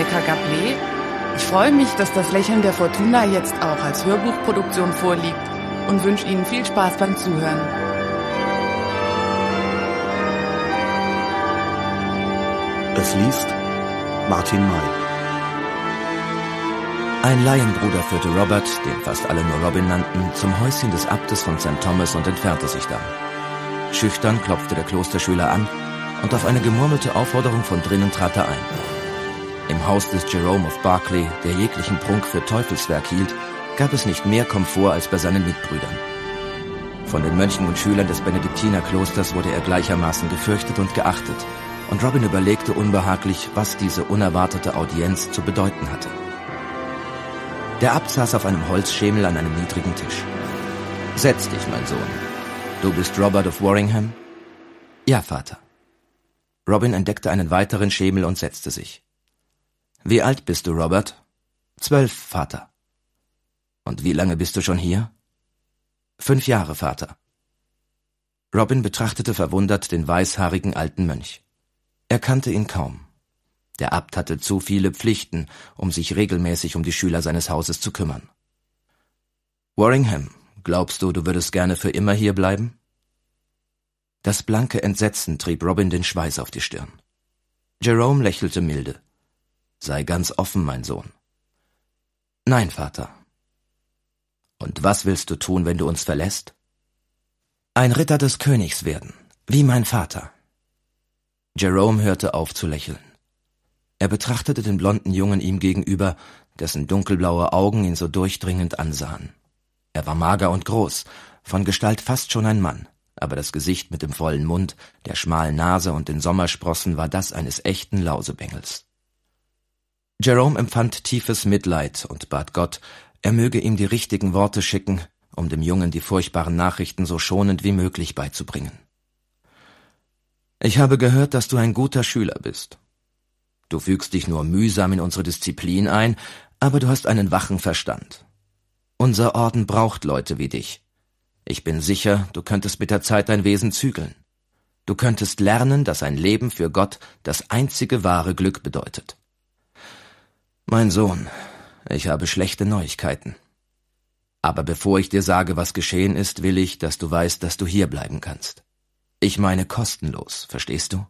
Rebecca Gablé. Ich freue mich, dass das Lächeln der Fortuna jetzt auch als Hörbuchproduktion vorliegt und wünsche Ihnen viel Spaß beim Zuhören. Es liest Martin May. Ein Laienbruder führte Robert, den fast alle nur Robin nannten, zum Häuschen des Abtes von St. Thomas und entfernte sich dann. Schüchtern klopfte der Klosterschüler an und auf eine gemurmelte Aufforderung von drinnen trat er ein. Im Haus des Jerome of Barclay, der jeglichen Prunk für Teufelswerk hielt, gab es nicht mehr Komfort als bei seinen Mitbrüdern. Von den Mönchen und Schülern des Benediktinerklosters wurde er gleichermaßen gefürchtet und geachtet, und Robin überlegte unbehaglich, was diese unerwartete Audienz zu bedeuten hatte. Der Abt saß auf einem Holzschemel an einem niedrigen Tisch. Setz dich, mein Sohn. Du bist Robert of Warringham? Ja, Vater. Robin entdeckte einen weiteren Schemel und setzte sich. Wie alt bist du, Robert? Zwölf, Vater. Und wie lange bist du schon hier? Fünf Jahre, Vater. Robin betrachtete verwundert den weißhaarigen alten Mönch. Er kannte ihn kaum. Der Abt hatte zu viele Pflichten, um sich regelmäßig um die Schüler seines Hauses zu kümmern. Warringham, glaubst du, du würdest gerne für immer hier bleiben? Das blanke Entsetzen trieb Robin den Schweiß auf die Stirn. Jerome lächelte milde. Sei ganz offen, mein Sohn. Nein, Vater. Und was willst du tun, wenn du uns verlässt? Ein Ritter des Königs werden, wie mein Vater. Jerome hörte auf zu lächeln. Er betrachtete den blonden Jungen ihm gegenüber, dessen dunkelblaue Augen ihn so durchdringend ansahen. Er war mager und groß, von Gestalt fast schon ein Mann, aber das Gesicht mit dem vollen Mund, der schmalen Nase und den Sommersprossen war das eines echten Lausebengels. Jerome empfand tiefes Mitleid und bat Gott, er möge ihm die richtigen Worte schicken, um dem Jungen die furchtbaren Nachrichten so schonend wie möglich beizubringen. Ich habe gehört, dass du ein guter Schüler bist. Du fügst dich nur mühsam in unsere Disziplin ein, aber du hast einen wachen Verstand. Unser Orden braucht Leute wie dich. Ich bin sicher, du könntest mit der Zeit dein Wesen zügeln. Du könntest lernen, dass ein Leben für Gott das einzige wahre Glück bedeutet. Mein Sohn, ich habe schlechte Neuigkeiten. Aber bevor ich dir sage, was geschehen ist, will ich, dass du weißt, dass du hier bleiben kannst. Ich meine kostenlos, verstehst du?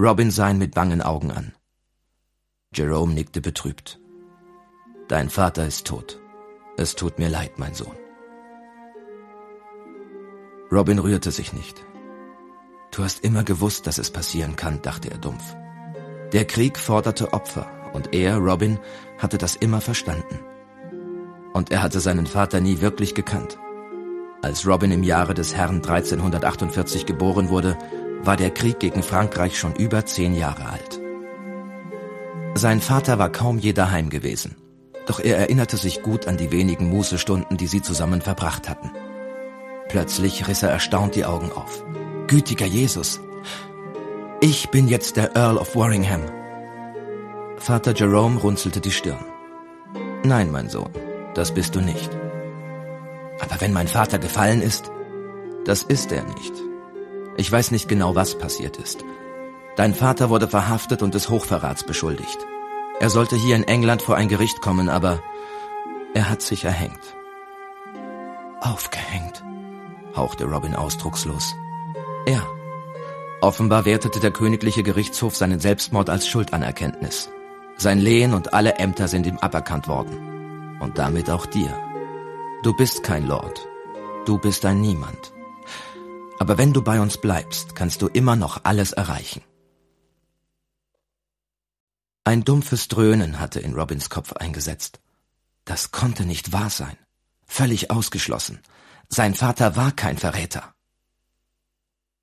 Robin sah ihn mit bangen Augen an. Jerome nickte betrübt. Dein Vater ist tot. Es tut mir leid, mein Sohn. Robin rührte sich nicht. Du hast immer gewusst, dass es passieren kann, dachte er dumpf. Der Krieg forderte Opfer, und er, Robin, hatte das immer verstanden. Und er hatte seinen Vater nie wirklich gekannt. Als Robin im Jahre des Herrn 1348 geboren wurde, war der Krieg gegen Frankreich schon über zehn Jahre alt. Sein Vater war kaum je daheim gewesen, doch er erinnerte sich gut an die wenigen Mußestunden, die sie zusammen verbracht hatten. Plötzlich riss er erstaunt die Augen auf. Gütiger Jesus! Ich bin jetzt der Earl of Warringham, Vater Jerome runzelte die Stirn. Nein, mein Sohn, das bist du nicht. Aber wenn mein Vater gefallen ist, das ist er nicht. Ich weiß nicht genau, was passiert ist. Dein Vater wurde verhaftet und des Hochverrats beschuldigt. Er sollte hier in England vor ein Gericht kommen, aber er hat sich erhängt. Aufgehängt, hauchte Robin ausdruckslos. Ja. Offenbar wertete der königliche Gerichtshof seinen Selbstmord als Schuldanerkenntnis. Sein Lehen und alle Ämter sind ihm aberkannt worden. Und damit auch dir. Du bist kein Lord. Du bist ein Niemand. Aber wenn du bei uns bleibst, kannst du immer noch alles erreichen. Ein dumpfes Dröhnen hatte in Robins Kopf eingesetzt. Das konnte nicht wahr sein. Völlig ausgeschlossen. Sein Vater war kein Verräter.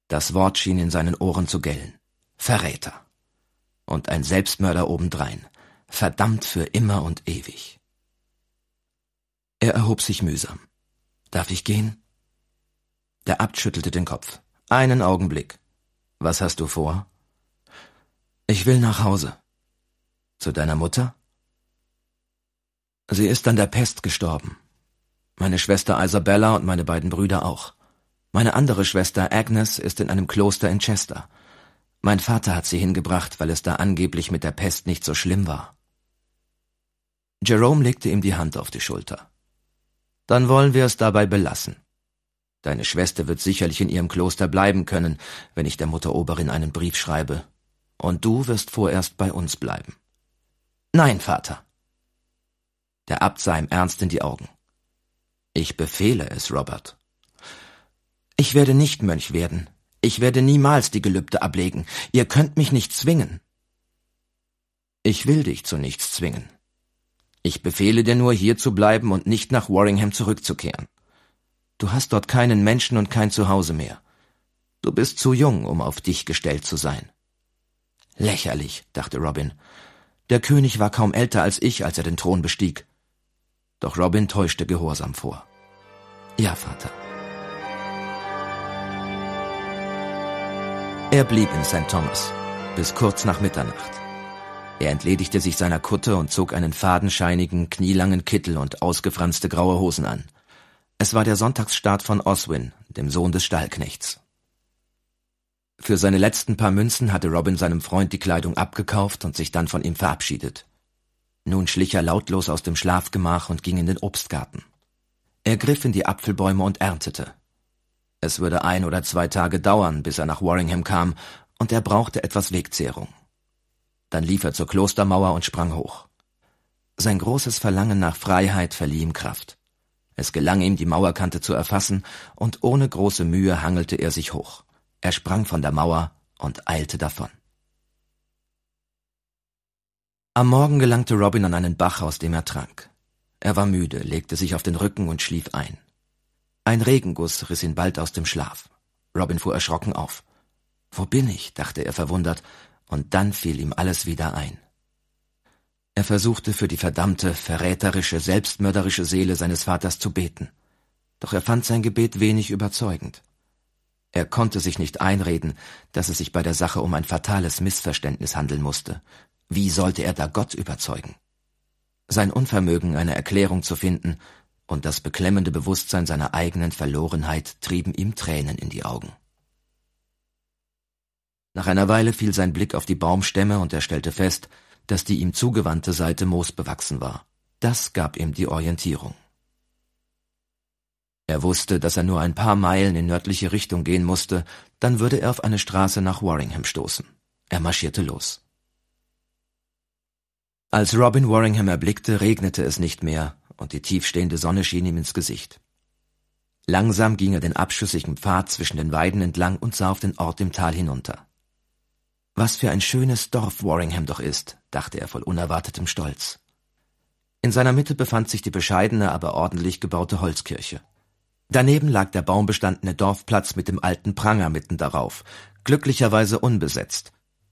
Das Wort schien in seinen Ohren zu gellen. Verräter und ein Selbstmörder obendrein, verdammt für immer und ewig. Er erhob sich mühsam. Darf ich gehen? Der Abt schüttelte den Kopf. Einen Augenblick. Was hast du vor? Ich will nach Hause. Zu deiner Mutter? Sie ist an der Pest gestorben. Meine Schwester Isabella und meine beiden Brüder auch. Meine andere Schwester Agnes ist in einem Kloster in Chester. Mein Vater hat sie hingebracht, weil es da angeblich mit der Pest nicht so schlimm war. Jerome legte ihm die Hand auf die Schulter. Dann wollen wir es dabei belassen. Deine Schwester wird sicherlich in ihrem Kloster bleiben können, wenn ich der Mutteroberin einen Brief schreibe. Und du wirst vorerst bei uns bleiben. Nein, Vater. Der Abt sah ihm ernst in die Augen. Ich befehle es, Robert. Ich werde nicht Mönch werden, ich werde niemals die Gelübde ablegen. Ihr könnt mich nicht zwingen. Ich will dich zu nichts zwingen. Ich befehle dir nur, hier zu bleiben und nicht nach Warringham zurückzukehren. Du hast dort keinen Menschen und kein Zuhause mehr. Du bist zu jung, um auf dich gestellt zu sein. Lächerlich, dachte Robin. Der König war kaum älter als ich, als er den Thron bestieg. Doch Robin täuschte Gehorsam vor. Ja, Vater. Er blieb in St. Thomas bis kurz nach Mitternacht. Er entledigte sich seiner Kutte und zog einen fadenscheinigen, knielangen Kittel und ausgefranste graue Hosen an. Es war der Sonntagsstart von Oswin, dem Sohn des Stallknechts. Für seine letzten paar Münzen hatte Robin seinem Freund die Kleidung abgekauft und sich dann von ihm verabschiedet. Nun schlich er lautlos aus dem Schlafgemach und ging in den Obstgarten. Er griff in die Apfelbäume und erntete. Es würde ein oder zwei Tage dauern, bis er nach Warringham kam, und er brauchte etwas Wegzehrung. Dann lief er zur Klostermauer und sprang hoch. Sein großes Verlangen nach Freiheit verlieh ihm Kraft. Es gelang ihm, die Mauerkante zu erfassen, und ohne große Mühe hangelte er sich hoch. Er sprang von der Mauer und eilte davon. Am Morgen gelangte Robin an einen Bach, aus dem er trank. Er war müde, legte sich auf den Rücken und schlief ein. Ein Regenguss riss ihn bald aus dem Schlaf. Robin fuhr erschrocken auf. Wo bin ich? dachte er verwundert, und dann fiel ihm alles wieder ein. Er versuchte für die verdammte, verräterische, selbstmörderische Seele seines Vaters zu beten. Doch er fand sein Gebet wenig überzeugend. Er konnte sich nicht einreden, dass es sich bei der Sache um ein fatales Missverständnis handeln musste. Wie sollte er da Gott überzeugen? Sein Unvermögen, eine Erklärung zu finden, und das beklemmende Bewusstsein seiner eigenen Verlorenheit trieben ihm Tränen in die Augen. Nach einer Weile fiel sein Blick auf die Baumstämme und er stellte fest, dass die ihm zugewandte Seite moosbewachsen war. Das gab ihm die Orientierung. Er wusste, dass er nur ein paar Meilen in nördliche Richtung gehen musste, dann würde er auf eine Straße nach Warringham stoßen. Er marschierte los. Als Robin Warringham erblickte, regnete es nicht mehr, und die tiefstehende Sonne schien ihm ins Gesicht. Langsam ging er den abschüssigen Pfad zwischen den Weiden entlang und sah auf den Ort im Tal hinunter. Was für ein schönes Dorf Warringham doch ist, dachte er voll unerwartetem Stolz. In seiner Mitte befand sich die bescheidene, aber ordentlich gebaute Holzkirche. Daneben lag der baumbestandene Dorfplatz mit dem alten Pranger mitten darauf, glücklicherweise unbesetzt,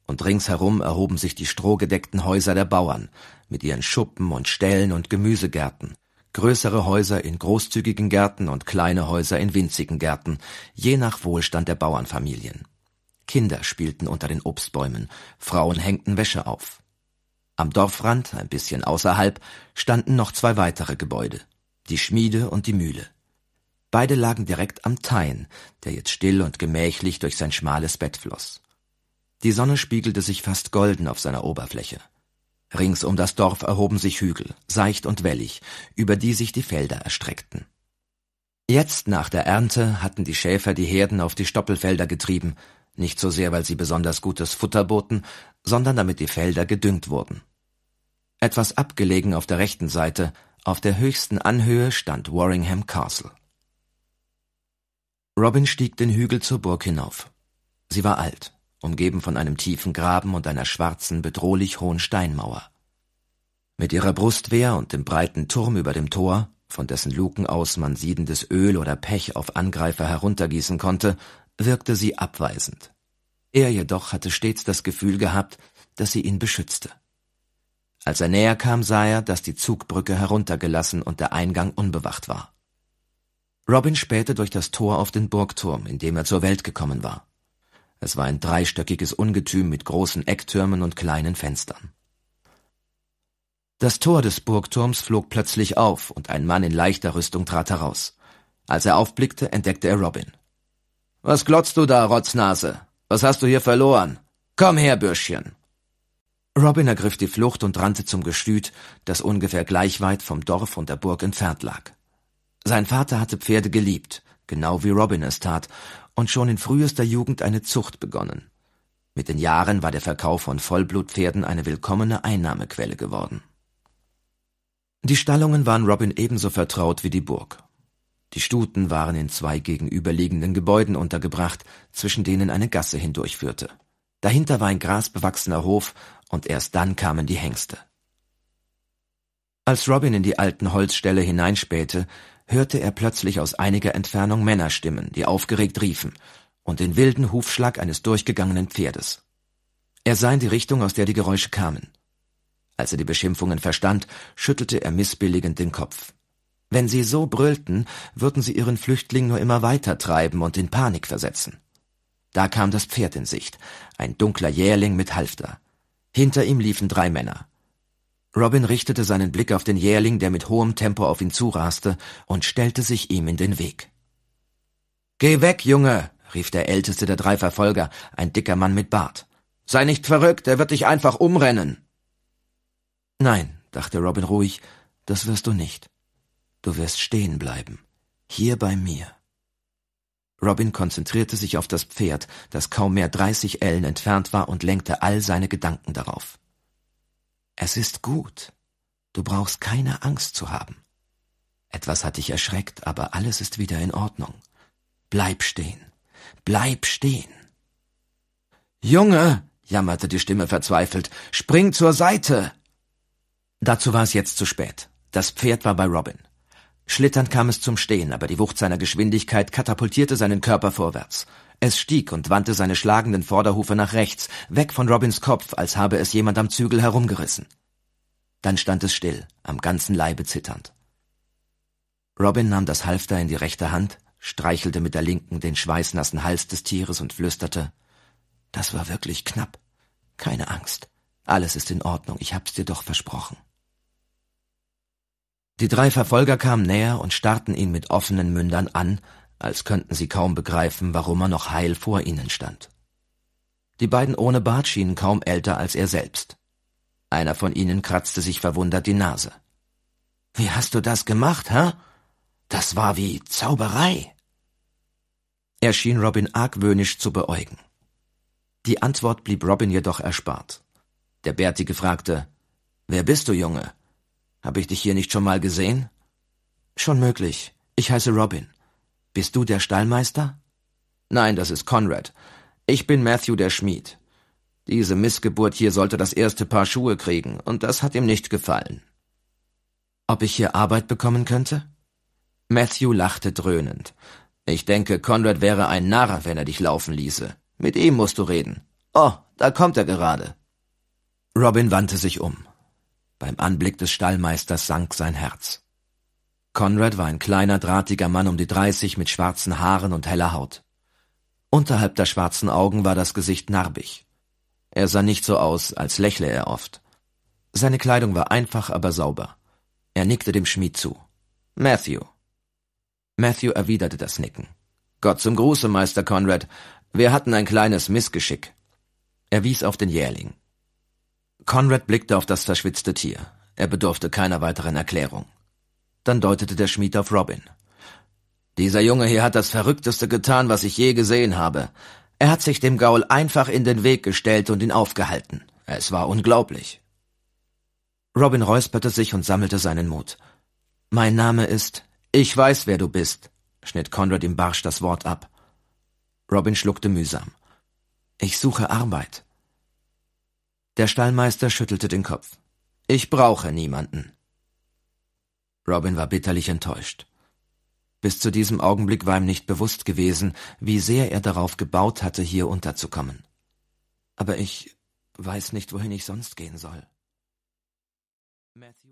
und ringsherum erhoben sich die strohgedeckten Häuser der Bauern mit ihren Schuppen und Ställen und Gemüsegärten, größere Häuser in großzügigen Gärten und kleine Häuser in winzigen Gärten, je nach Wohlstand der Bauernfamilien. Kinder spielten unter den Obstbäumen, Frauen hängten Wäsche auf. Am Dorfrand, ein bisschen außerhalb, standen noch zwei weitere Gebäude, die Schmiede und die Mühle. Beide lagen direkt am Tein, der jetzt still und gemächlich durch sein schmales Bett floss. Die Sonne spiegelte sich fast golden auf seiner Oberfläche. Rings um das Dorf erhoben sich Hügel, seicht und wellig, über die sich die Felder erstreckten. Jetzt nach der Ernte hatten die Schäfer die Herden auf die Stoppelfelder getrieben, nicht so sehr, weil sie besonders gutes Futter boten, sondern damit die Felder gedüngt wurden. Etwas abgelegen auf der rechten Seite, auf der höchsten Anhöhe stand Warringham Castle. Robin stieg den Hügel zur Burg hinauf. Sie war alt, umgeben von einem tiefen Graben und einer schwarzen, bedrohlich hohen Steinmauer. Mit ihrer Brustwehr und dem breiten Turm über dem Tor, von dessen Luken aus man siedendes Öl oder Pech auf Angreifer heruntergießen konnte, wirkte sie abweisend. Er jedoch hatte stets das Gefühl gehabt, dass sie ihn beschützte. Als er näher kam, sah er, dass die Zugbrücke heruntergelassen und der Eingang unbewacht war. Robin spähte durch das Tor auf den Burgturm, in dem er zur Welt gekommen war. Es war ein dreistöckiges Ungetüm mit großen Ecktürmen und kleinen Fenstern. Das Tor des Burgturms flog plötzlich auf und ein Mann in leichter Rüstung trat heraus. Als er aufblickte, entdeckte er Robin. Was glotzt du da, Rotznase? Was hast du hier verloren? Komm her, Bürschchen! Robin ergriff die Flucht und rannte zum Gestüt, das ungefähr gleich weit vom Dorf und der Burg entfernt lag. Sein Vater hatte Pferde geliebt, genau wie Robin es tat, und schon in frühester Jugend eine Zucht begonnen. Mit den Jahren war der Verkauf von Vollblutpferden eine willkommene Einnahmequelle geworden. Die Stallungen waren Robin ebenso vertraut wie die Burg. Die Stuten waren in zwei gegenüberliegenden Gebäuden untergebracht, zwischen denen eine Gasse hindurchführte. Dahinter war ein grasbewachsener Hof, und erst dann kamen die Hengste. Als Robin in die alten Holzställe hineinspähte, hörte er plötzlich aus einiger Entfernung Männerstimmen, die aufgeregt riefen, und den wilden Hufschlag eines durchgegangenen Pferdes. Er sah in die Richtung, aus der die Geräusche kamen. Als er die Beschimpfungen verstand, schüttelte er missbilligend den Kopf. Wenn sie so brüllten, würden sie ihren Flüchtling nur immer weiter treiben und in Panik versetzen. Da kam das Pferd in Sicht, ein dunkler Jährling mit Halfter. Hinter ihm liefen drei Männer. Robin richtete seinen Blick auf den Jährling, der mit hohem Tempo auf ihn zuraste, und stellte sich ihm in den Weg. Geh weg, Junge, rief der älteste der drei Verfolger, ein dicker Mann mit Bart. Sei nicht verrückt, er wird dich einfach umrennen. Nein, dachte Robin ruhig, das wirst du nicht. Du wirst stehen bleiben. Hier bei mir. Robin konzentrierte sich auf das Pferd, das kaum mehr dreißig Ellen entfernt war, und lenkte all seine Gedanken darauf. Es ist gut. Du brauchst keine Angst zu haben. Etwas hat dich erschreckt, aber alles ist wieder in Ordnung. Bleib stehen. Bleib stehen. Junge, jammerte die Stimme verzweifelt, spring zur Seite. Dazu war es jetzt zu spät. Das Pferd war bei Robin. Schlitternd kam es zum Stehen, aber die Wucht seiner Geschwindigkeit katapultierte seinen Körper vorwärts. Es stieg und wandte seine schlagenden Vorderhufe nach rechts, weg von Robins Kopf, als habe es jemand am Zügel herumgerissen. Dann stand es still, am ganzen Leibe zitternd. Robin nahm das Halfter in die rechte Hand, streichelte mit der linken den schweißnassen Hals des Tieres und flüsterte Das war wirklich knapp. Keine Angst. Alles ist in Ordnung, ich hab's dir doch versprochen. Die drei Verfolger kamen näher und starrten ihn mit offenen Mündern an, als könnten sie kaum begreifen, warum er noch heil vor ihnen stand. Die beiden ohne Bart schienen kaum älter als er selbst. Einer von ihnen kratzte sich verwundert die Nase. Wie hast du das gemacht, hä? Das war wie Zauberei. Er schien Robin argwöhnisch zu beäugen. Die Antwort blieb Robin jedoch erspart. Der Bärtige fragte, Wer bist du, Junge? Habe ich dich hier nicht schon mal gesehen? Schon möglich. Ich heiße Robin. Bist du der Stallmeister? Nein, das ist Conrad. Ich bin Matthew der Schmied. Diese Missgeburt hier sollte das erste Paar Schuhe kriegen, und das hat ihm nicht gefallen. Ob ich hier Arbeit bekommen könnte? Matthew lachte dröhnend. Ich denke, Conrad wäre ein Narr, wenn er dich laufen ließe. Mit ihm musst du reden. Oh, da kommt er gerade. Robin wandte sich um. Beim Anblick des Stallmeisters sank sein Herz. Konrad war ein kleiner, drahtiger Mann um die dreißig mit schwarzen Haaren und heller Haut. Unterhalb der schwarzen Augen war das Gesicht narbig. Er sah nicht so aus, als lächle er oft. Seine Kleidung war einfach, aber sauber. Er nickte dem Schmied zu. Matthew. Matthew erwiderte das Nicken. Gott zum Gruße, Meister Conrad. Wir hatten ein kleines Missgeschick. Er wies auf den Jährling. Conrad blickte auf das verschwitzte Tier. Er bedurfte keiner weiteren Erklärung. Dann deutete der Schmied auf Robin. Dieser Junge hier hat das Verrückteste getan, was ich je gesehen habe. Er hat sich dem Gaul einfach in den Weg gestellt und ihn aufgehalten. Es war unglaublich. Robin räusperte sich und sammelte seinen Mut. Mein Name ist. Ich weiß, wer du bist, schnitt Conrad ihm barsch das Wort ab. Robin schluckte mühsam. Ich suche Arbeit. Der Stallmeister schüttelte den Kopf. Ich brauche niemanden. Robin war bitterlich enttäuscht. Bis zu diesem Augenblick war ihm nicht bewusst gewesen, wie sehr er darauf gebaut hatte, hier unterzukommen. Aber ich weiß nicht, wohin ich sonst gehen soll. Matthew